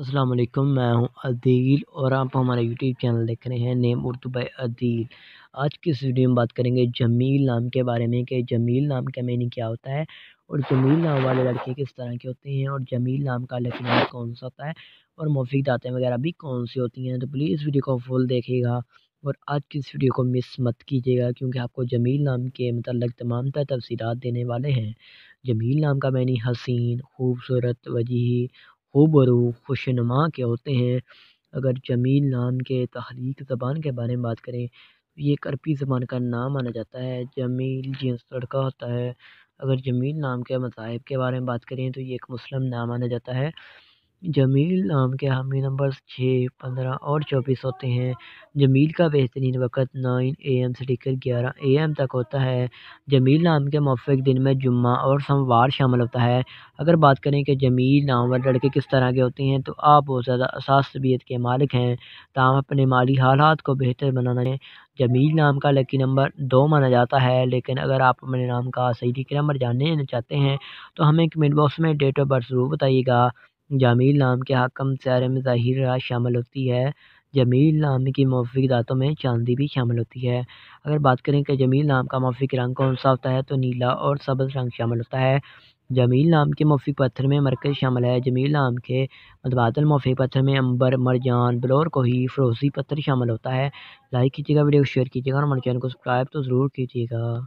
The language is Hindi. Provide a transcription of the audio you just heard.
अस्सलाम वालेकुम मैं हूं अदील और आप हमारा यूट्यूब चैनल देख रहे हैं नेम उर्दू बाय अदील आज की इस वीडियो में बात करेंगे जमील नाम के बारे में कि जमील नाम का मीनिंग क्या होता है और जमील नाम वाले लड़के किस तरह के होते हैं और जमील नाम का लकनामा कौन सा होता है और मौफिक दातें वगैरह भी कौन सी होती हैं तो प्लीज़ इस वीडियो को फुल देखिएगा और आज की इस वीडियो को मिस मत कीजिएगा क्योंकि आपको जमील नाम के मतलब तमाम तर तफसीत देने वाले हैं जमील नाम का मैनी हसीन खूबसूरत वजीह हूबहू खुशनुमा के होते हैं अगर जमील नाम के तहरीक ज़बान के बारे में बात करें तो ये एक अरबी ज़बान का नाम माना जाता है जमील जेंस लड़का होता है अगर जमील नाम के मज़ाहिब के बारे में बात करें तो ये एक मुस्लिम नाम माना जाता है जमील नाम के हामी नंबर छः पंद्रह और चौबीस होते हैं जमील का बेहतरीन वक्त नाइन ए एम से लेकर ग्यारह ए एम तक होता है जमील नाम के मौफिक दिन में जुम्मा और सोमवार शामिल होता है अगर बात करें कि जमील नाम वाले लड़के किस तरह के होते हैं तो आप बहुत ज़्यादा असास तबीयत के मालिक हैं तमाम अपने माली हालात को बेहतर बनाना है जमील नाम का लकी नंबर दो माना जाता है लेकिन अगर आप अपने नाम का सही लकी नंबर जानने चाहते हैं तो हमें कमेंट बॉक्स में डेट ऑफ बर्थ ज़रूर बताइएगा जमील नाम के हाकम सैर में ज़ाहिर रात शामिल होती है जमील नाम की मौफिक दातों में चांदी भी शामिल होती है अगर बात करें कि जमील नाम का मौफिक रंग कौन सा होता है तो नीला और सब्ज़ रंग शामिल होता है जमील नाम के मौफिक पत्थर में मरकज़ शामिल है जमील नाम के मतबादल मौफिक पत्थर में अंबर मरजान बलोर कोही फ्रोजी पत्थर शामिल होता है लाइक कीजिएगा वीडियो शेयर कीजिएगा और हमारे चैनल को सब्सक्राइब तो ज़रूर कीजिएगा